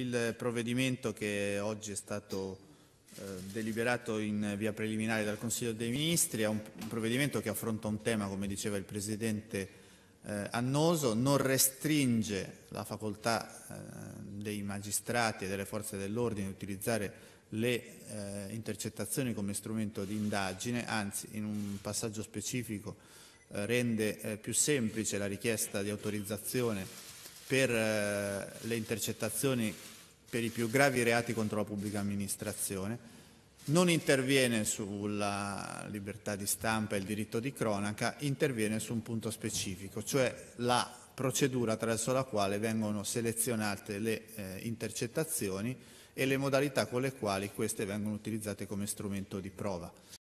il provvedimento che oggi è stato eh, deliberato in via preliminare dal Consiglio dei Ministri è un, un provvedimento che affronta un tema, come diceva il Presidente, eh, annoso, non restringe la facoltà eh, dei magistrati e delle forze dell'ordine di utilizzare le eh, intercettazioni come strumento di indagine, anzi in un passaggio specifico eh, rende eh, più semplice la richiesta di autorizzazione per eh, le intercettazioni per i più gravi reati contro la pubblica amministrazione, non interviene sulla libertà di stampa e il diritto di cronaca, interviene su un punto specifico, cioè la procedura attraverso la quale vengono selezionate le eh, intercettazioni e le modalità con le quali queste vengono utilizzate come strumento di prova.